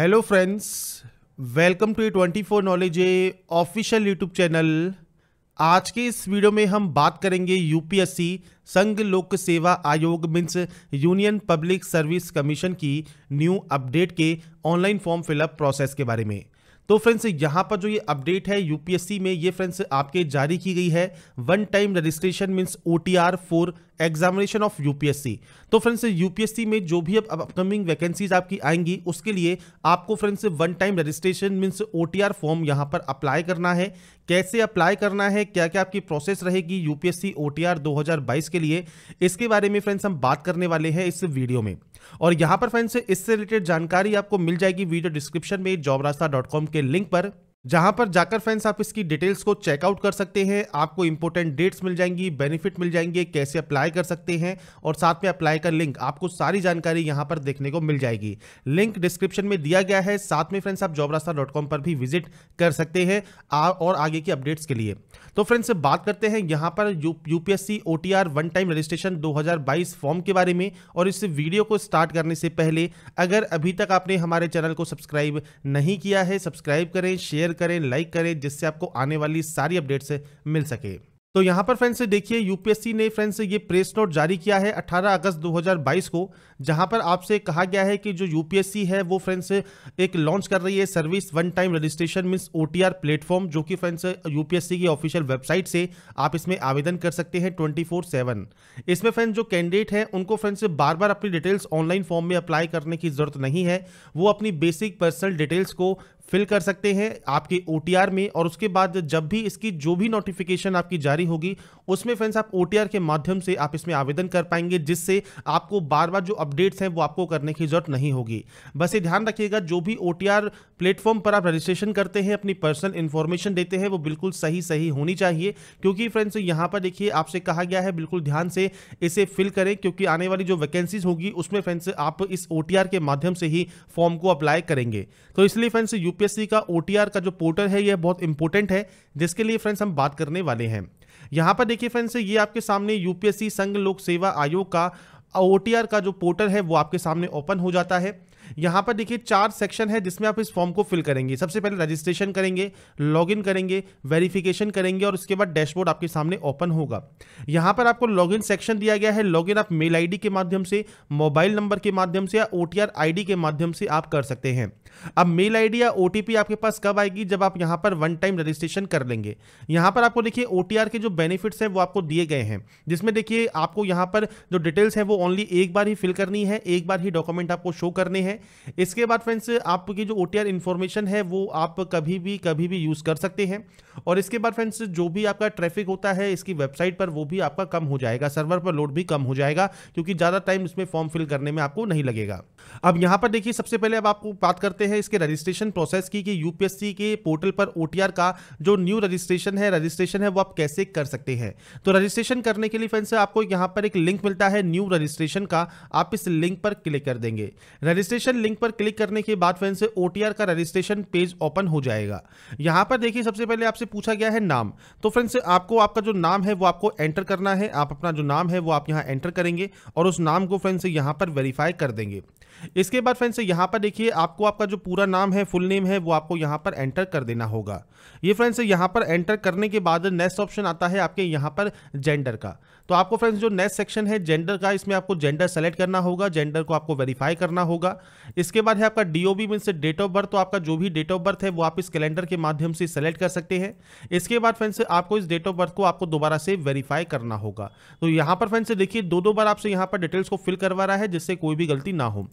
hello friends welcome to A twenty four knowledge a official YouTube channel आज के इस video में हम बात करेंगे यूपीएससी संघ लोक सेवा आयोग means Union Public Service Commission की न्यू अपडेट के ऑनलाइन फॉर्म फिलअप प्रोसेस के बारे में तो फ्रेंड्स यहाँ पर जो ये अपडेट है यूपीएससी में ये फ्रेंड्स आपके जारी की गई है one time registration means O T R for examination of UPSC तो फ्रेंड्स यूपीएससी में जो भी अब अपकमिंग वैकेंसीज आपकी आएंगी उसके लिए आपको friends one time registration means OTR form यहां पर अप्लाई करना है कैसे अप्लाई करना है क्या क्या आपकी प्रोसेस रहेगी यूपीएससी ओटीआर 2022 के लिए इसके बारे में फ्रेंड्स हम बात करने वाले हैं इस वीडियो में और यहां पर फ्रेंड्स इससे रिलेटेड जानकारी आपको मिल जाएगी वीडियो डिस्क्रिप्शन में जॉब के लिंक पर जहां पर जाकर फ्रेंड्स आप इसकी डिटेल्स को चेकआउट कर सकते हैं आपको इंपॉर्टेंट डेट्स मिल जाएंगी बेनिफिट मिल जाएंगे कैसे अप्लाई कर सकते हैं और साथ में अप्लाई का लिंक आपको सारी जानकारी यहां पर देखने को मिल जाएगी लिंक डिस्क्रिप्शन में दिया गया है साथ में फ्रेंड्स आप जॉब पर भी विजिट कर सकते हैं और आगे की अपडेट्स के लिए तो फ्रेंड्स बात करते हैं यहाँ पर UPSC O one time registration दो फॉर्म के बारे में और इस वीडियो को स्टार्ट करने से पहले अगर अभी तक आपने हमारे चैनल को सब्सक्राइब नहीं किया है सब्सक्राइब करें शेयर शेयर करें लाइक करें जिससे आपको आने वाली सारी अपडेट्स मिल सके तो यहाँ पर फ्रेंड्स देखिए यूपीएससी ने फ्रेंड्स ये प्रेस नोट जारी किया है 18 अगस्त 2022 को जहां पर आपसे कहा गया है कि जो यूपीएससी है वो फ्रेंड्स एक लॉन्च कर रही है service one time registration means OTR platform जो कि फ्रेंड्स यूपीएससी की ऑफिशियल वेबसाइट से आप इसमें आवेदन कर सकते हैं ट्वेंटी फोर इसमें फ्रेंड्स जो कैंडिडेट हैं उनको फ्रेंड्स बार बार अपनी डिटेल्स ऑनलाइन फॉर्म में अप्लाई करने की जरूरत नहीं है वो अपनी बेसिक पर्सनल डिटेल्स को फिल कर सकते हैं आपके ओ में और उसके बाद जब भी इसकी जो भी नोटिफिकेशन आपकी जारी होगी उसमें फ्रेंड्स आप ओ के माध्यम से आप इसमें आवेदन कर पाएंगे जिससे आपको बार बार जो अपडेट्स हैं वो आपको करने की जरूरत नहीं होगी बस ये ध्यान रखिएगा जो भी ओ प्लेटफॉर्म पर आप रजिस्ट्रेशन करते हैं अपनी पर्सनल इन्फॉर्मेशन देते हैं वो बिल्कुल सही सही होनी चाहिए क्योंकि फ्रेंड्स यहाँ पर देखिए आपसे कहा गया है बिल्कुल ध्यान से इसे फिल करें क्योंकि आने वाली जो वैकेंसीज होगी उसमें फ्रेंड्स आप इस ओ के माध्यम से ही फॉर्म को अप्लाई करेंगे तो इसलिए फ्रेंड्स यू यूपीएससी का ओटीआर का जो पोर्टल है यह बहुत इंपॉर्टेंट है जिसके लिए फ्रेंड्स हम बात करने वाले हैं यहाँ पर देखिए फ्रेंड्स ये आपके सामने यूपीएससी संघ लोक सेवा आयोग का ओ का जो पोर्टल है वो आपके सामने ओपन हो जाता है यहाँ पर देखिए चार सेक्शन है जिसमें आप इस फॉर्म को फिल करेंगे सबसे पहले रजिस्ट्रेशन करेंगे लॉगिन करेंगे वेरिफिकेशन करेंगे और उसके बाद डैशबोर्ड आपके सामने ओपन होगा यहाँ पर आपको लॉगिन सेक्शन दिया गया है लॉगिन आप मेल आईडी के माध्यम से मोबाइल नंबर के माध्यम से या ओटीआर आईडी के माध्यम से आप कर सकते हैं अब मेल आईडी या ओटीपी आपके पास कब आएगी जब आप यहाँ पर वन टाइम रजिस्ट्रेशन कर लेंगे यहाँ पर आपको देखिए ओटीआर के जो बेनिफिट्स हैं वो आपको दिए गए हैं जिसमें देखिए आपको यहाँ पर जो डिटेल्स हैं वो ओनली एक बार ही फिल करनी है एक बार ही डॉक्यूमेंट आपको शो करने हैं इसके बाद फ्रेंड्स आपकी जो ओ टी है वो आप कभी भी कभी भी यूज़ कर सकते हैं और इसके बाद फ्रेंड्स जो भी आपका ट्रैफिक होता है इसकी वेबसाइट पर वो भी आपका कम हो जाएगा सर्वर पर लोड भी कम हो जाएगा क्योंकि ज़्यादा टाइम इसमें फॉर्म फिल करने में आपको नहीं लगेगा अब यहाँ पर देखिए सबसे पहले अब आपको बात करते हैं इसके रजिस्ट्रेशन प्रोसेस की कि यूपीएससी के पोर्टल पर ओ का जो न्यू रजिस्ट्रेशन है रजिस्ट्रेशन है वो आप कैसे कर सकते हैं तो रजिस्ट्रेशन करने के लिए फ्रेंड्स आपको यहाँ पर एक लिंक मिलता है न्यू रजिस्ट्रेशन का आप इस लिंक पर क्लिक कर देंगे रजिस्ट्रेशन रजिस्ट्रेशन लिंक पर क्लिक करने के बाद फ्रेंड से ओ का रजिस्ट्रेशन पेज ओपन हो जाएगा यहाँ पर देखिए सबसे पहले आपसे पूछा गया है नाम तो फ्रेंड्स आपको आपका जो नाम है वो आपको एंटर करना है आप अपना जो नाम है वो आप यहाँ एंटर करेंगे और उस नाम को फ्रेंड्स यहाँ पर वेरीफाई कर देंगे इसके बाद फ्रेंड्स यहाँ पर देखिए आपको आपका जो पूरा नाम है फुल नेम है वो आपको यहाँ पर एंटर कर देना होगा ये फ्रेंड्स यहाँ पर एंटर करने के बाद नेक्स्ट ऑप्शन आता है आपके यहाँ पर जेंडर का तो आपको फ्रेंड्स जो नेक्स्ट सेक्शन है जेंडर का इसमें आपको जेंडर सेलेक्ट करना होगा जेंडर को आपको वेरीफाई करना होगा इसके बाद है आपका डीओबी से डेट ऑफ बर्थ तो आपका जो भी डेट ऑफ बर्थ है वो आप इस कैलेंडर के माध्यम से सेलेक्ट कर सकते हैं इसके बाद फ्रेंड्स आपको इस डेट ऑफ बर्थ को आपको दोबारा से वेरीफाई करना होगा तो यहाँ पर फ्रेंड्स देखिए दो दो बार आपसे यहाँ पर डिटेल्स को फिल करवा रहा है जिससे कोई भी गलती ना हो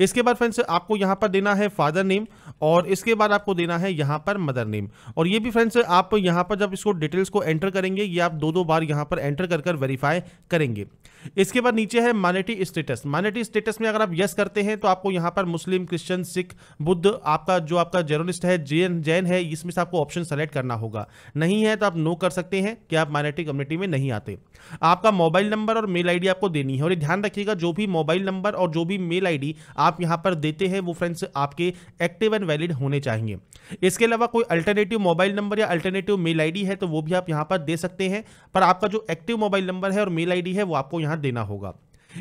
इसके बाद फ्रेंड्स आपको यहाँ पर देना है फादर नेम और इसके बाद आपको देना है यहाँ पर मदर नेम और ये भी फ्रेंड्स आप यहाँ पर जब इसको डिटेल्स को एंटर करेंगे ये आप दो दो बार यहाँ पर एंटर कर कर वेरीफाई करेंगे इसके बाद नीचे है मानेटी स्टेटस मानेटी स्टेटस में अगर आप यस करते हैं तो आपको यहाँ पर मुस्लिम क्रिश्चियन सिख बुद्ध आपका जो आपका जर्नलिस्ट है जैन जैन है इसमें से आपको ऑप्शन सेलेक्ट करना होगा नहीं है तो आप नो कर सकते हैं कि आप मानेटी कम्युनिटी में नहीं आते आपका मोबाइल नंबर और मेल आई आपको देनी है और ध्यान रखिएगा जो भी मोबाइल नंबर और जो भी मेल आई आप यहां पर देते हैं वो फ्रेंड्स आपके एक्टिव एंड वैलिड होने चाहिए इसके अलावा कोई अल्टरनेटिव मोबाइल नंबर या अल्टरनेटिव मेल आईडी है तो वो भी आप यहाँ पर दे सकते हैं पर आपका जो एक्टिव मोबाइल नंबर है और मेल आईडी है वो आपको यहाँ देना होगा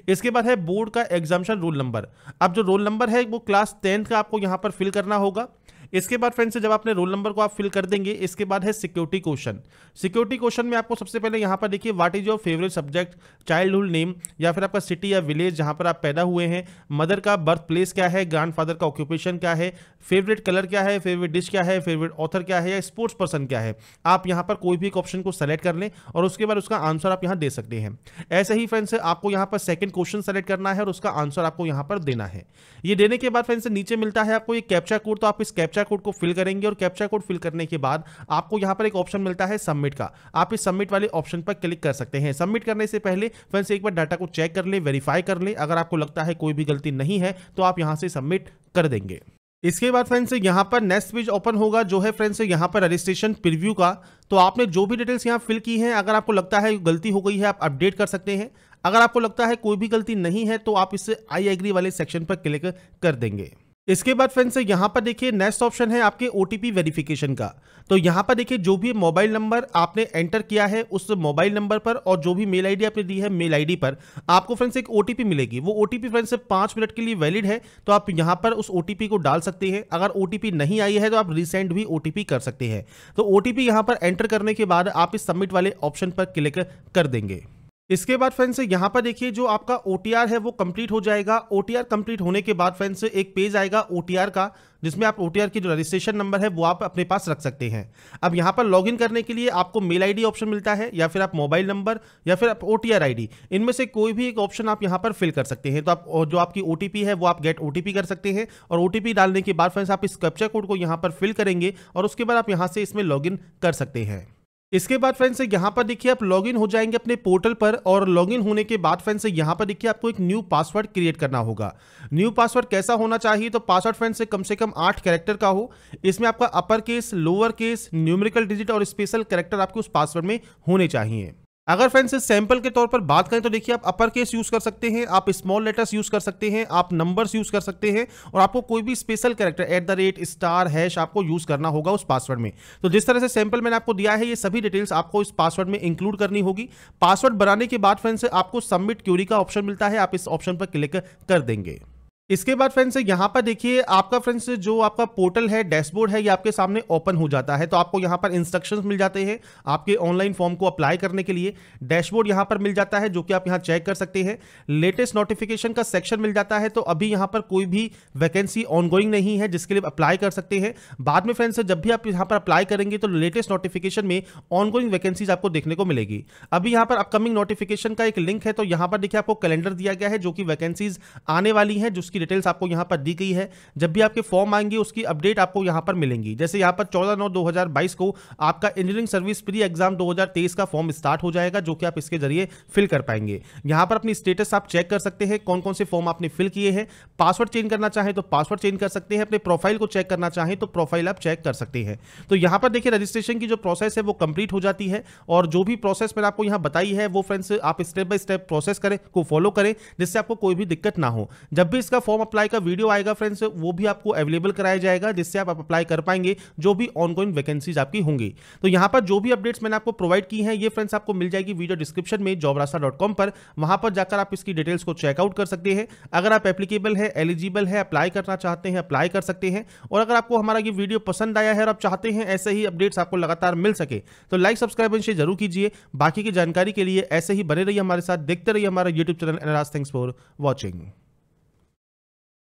इसके बाद है बोर्ड का एग्जामेशन रोल नंबर अब जो रोल नंबर है वो क्लास टेंथ का आपको यहाँ पर फिल करना होगा इसके बाद फ्रेंड्स जब आपने रोल नंबर को आप फिल कर देंगे इसके बाद है सिक्योरिटी क्वेश्चन सिक्योरिटी क्वेश्चन में आपको सबसे पहले यहाँ पर देखिए what is your favourite subject childhood name या फिर आपका सिटी या विलेज जहाँ पर आप पैदा हुए हैं मदर का बर्थ प्लेस क्या है ग्रैंडफादर का ऑक्यूपेशन क्या है फेवरेट कलर क्या है फेवरेट डिश क्या है फेवरेट ऑथर क्या है या स्पोर्ट्स पर्सन क्या है आप यहाँ पर कोई भी एक ऑप्शन को सेलेक्ट कर लें और उसके बाद उसका आंसर आप यहाँ दे सकते हैं ऐसे ही फ्रेंड्स आपको यहाँ पर सेकेंड क्वेश्चन सेलेक्ट करना है और उसका आंसर आपको यहाँ पर देना है ये देने के बाद फ्रेंड्स नीचे मिलता है आपको ये कैप्चा कोड तो आप इस कैप्चा कैप्चा कोड को फिल करेंगे और कैप्चा कोड फिल करने के बाद आपको यहां पर एक ऑप्शन मिलता है सबमिट का आप इस सबमिट वाले ऑप्शन पर क्लिक कर सकते हैं सबमिट करने से पहले फ्रेंड्स एक बार डाटा को चेक कर ले वेरीफाई कर ले अगर आपको लगता है कोई भी गलती नहीं है तो आप यहां से सबमिट कर देंगे इसके बाद फ्रेंड्स यहां पर नेक्स्ट पेज ओपन होगा जो है फ्रेंड्स यहां पर रजिस्ट्रेशन प्रिव्यू का तो आपने जो भी डिटेल्स यहां फिल की हैं अगर आपको लगता है गलती हो गई है आप अपडेट कर सकते हैं अगर आपको लगता है कोई भी गलती नहीं है तो आप इसे आई एग्री वाले सेक्शन पर क्लिक कर देंगे इसके बाद फ्रेंड्स यहां पर देखिए नेक्स्ट ऑप्शन है आपके ओ वेरिफिकेशन का तो यहाँ पर देखिए जो भी मोबाइल नंबर आपने एंटर किया है उस मोबाइल नंबर पर और जो भी मेल आईडी आपने दी है मेल आईडी पर आपको फ्रेंड्स एक ओटीपी मिलेगी वो ओटीपी फ्रेंड्स पांच मिनट के लिए वैलिड है तो आप यहाँ पर उस ओटीपी को डाल सकते हैं अगर ओटीपी नहीं आई है तो आप रिसेंड भी ओटीपी कर सकते हैं तो ओटीपी टी पर एंटर करने के बाद आप इस सबमिट वाले ऑप्शन पर क्लिक कर देंगे इसके बाद फ्रेंड्स यहां यहाँ पर देखिए जो आपका ओ है वो कंप्लीट हो जाएगा ओ कंप्लीट होने के बाद फ्रेंड्स से एक पेज आएगा ओ का जिसमें आप ओ की जो रजिस्ट्रेशन नंबर है वो आप अपने पास रख सकते हैं अब यहाँ पर लॉगिन करने के लिए आपको मेल आईडी ऑप्शन मिलता है या फिर आप मोबाइल नंबर या फिर आप ओ आईडी इनमें से कोई भी एक ऑप्शन आप यहाँ पर फिल कर सकते हैं तो आप जो आपकी ओ है वो आप गेट ओ कर सकते हैं और ओ डालने के बाद फ्रेंड्स आप इस कैप्चर कोड को यहाँ पर फिल करेंगे और उसके बाद आप यहाँ से इसमें लॉग कर सकते हैं इसके बाद फ्रेंड्स यहाँ पर देखिए आप लॉगिन हो जाएंगे अपने पोर्टल पर और लॉगिन होने के बाद फ्रेंड्स यहाँ पर देखिए आपको एक न्यू पासवर्ड क्रिएट करना होगा न्यू पासवर्ड कैसा होना चाहिए तो पासवर्ड फ्रेंड्स से कम से कम आठ कैरेक्टर का हो इसमें आपका upper case lower case numerical digit और स्पेशल कैरेक्टर आपके उस पासवर्ड में होने चाहिए अगर फ्रेंड्स इस सैंपल के तौर पर बात करें तो देखिए आप अपर केस यूज कर सकते हैं आप स्मॉल लेटर्स यूज कर सकते हैं आप नंबर्स यूज कर सकते हैं और आपको कोई भी special character at the rate star hash आपको यूज करना होगा उस पासवर्ड में तो जिस तरह से सैंपल मैंने आपको दिया है ये सभी डिटेल्स आपको इस पासवर्ड में इंक्लूड करनी होगी पासवर्ड बनाने के बाद फ्रेंड्स आपको सबमिट क्यूरी का ऑप्शन मिलता है आप इस ऑप्शन पर क्लिक कर देंगे इसके बाद फ्रेंड्स यहाँ पर देखिए आपका फ्रेंड्स जो आपका पोर्टल है डैशबोर्ड है ये आपके सामने ओपन हो जाता है तो आपको यहाँ पर इंस्ट्रक्शंस मिल जाते हैं आपके ऑनलाइन फॉर्म को अप्लाई करने के लिए डैशबोर्ड यहाँ पर मिल जाता है जो कि आप यहाँ चेक कर सकते हैं लेटेस्ट नोटिफिकेशन का सेक्शन मिल जाता है तो अभी यहाँ पर कोई भी वैकेंसी ऑनगोइंग नहीं है जिसके लिए अप्लाई कर सकते हैं बाद में फ्रेंड्स जब भी आप यहाँ पर अप्लाई करेंगे तो लेटेस्ट नोटिफिकेशन में ऑनगोइंग वैकेंसीज आपको देखने को मिलेगी अभी यहाँ पर अपकमिंग नोटिफिकेशन का एक लिंक है तो यहाँ पर देखिए आपको कैलेंडर दिया गया है जो कि वैकेंसीज आने वाली है जिसकी डिटेल्स आपको यहाँ पर दी गई है जब भी आपके फॉर्म आएंगे उसकी अपडेट आपको यहाँ पर मिलेंगी जैसे यहाँ पर चौदह नौ दो को आपका इंजीनियरिंग सर्विस प्री एग्जाम दो का फॉर्म स्टार्ट हो जाएगा जो कि आप इसके जरिए फिल कर पाएंगे यहाँ पर अपनी स्टेटस आप चेक कर सकते हैं कौन कौन से फॉर्म आपने फिल किए हैं पासवर्ड चेंज करना चाहें तो पासवर्ड चेंज कर सकते हैं अपने प्रोफाइल को चेक करना चाहें तो प्रोफाइल आप चेक कर सकते हैं तो यहाँ पर देखिए रजिस्ट्रेशन की जो प्रोसेस है वो कंप्लीट हो जाती है और जो भी प्रोसेस मैंने आपको यहाँ बताई है वो फ्रेंड्स आप स्टेप बाय स्टेप प्रोसेस करें को फॉलो करें जिससे आपको कोई भी दिक्कत ना हो जब भी इसका फॉर्म अप्लाई का वीडियो आएगा फ्रेंड्स वो भी आपको अवेलेबल कराया जाएगा जिससे आप अप्लाई कर पाएंगे जो भी ऑनगोइंग वैकेंसीज आपकी होंगी तो यहाँ पर जो भी अपडेट्स मैंने आपको प्रोवाइड की हैं ये फ्रेंड्स आपको मिल जाएगी वीडियो डिस्क्रिप्शन में जॉब पर वहां पर जाकर आप इसकी डिटेल्स को चेकआउट कर सकते हैं अगर आप एप्लीकेबल है एलिजिबल है अप्लाई करना चाहते हैं अप्लाई कर सकते हैं और अगर आपको हमारा ये वीडियो पसंद आया है और आप चाहते हैं ऐसे ही अपडेट्स आपको लगातार मिल सके तो लाइक सब्सक्राइब एंड शेयर जरूर कीजिए बाकी की जानकारी के लिए ऐसे ही बने रहिए हमारे साथ देखते रहिए हमारा यूट्यूब चैनल एनराज थैंक्स फॉर वॉचिंग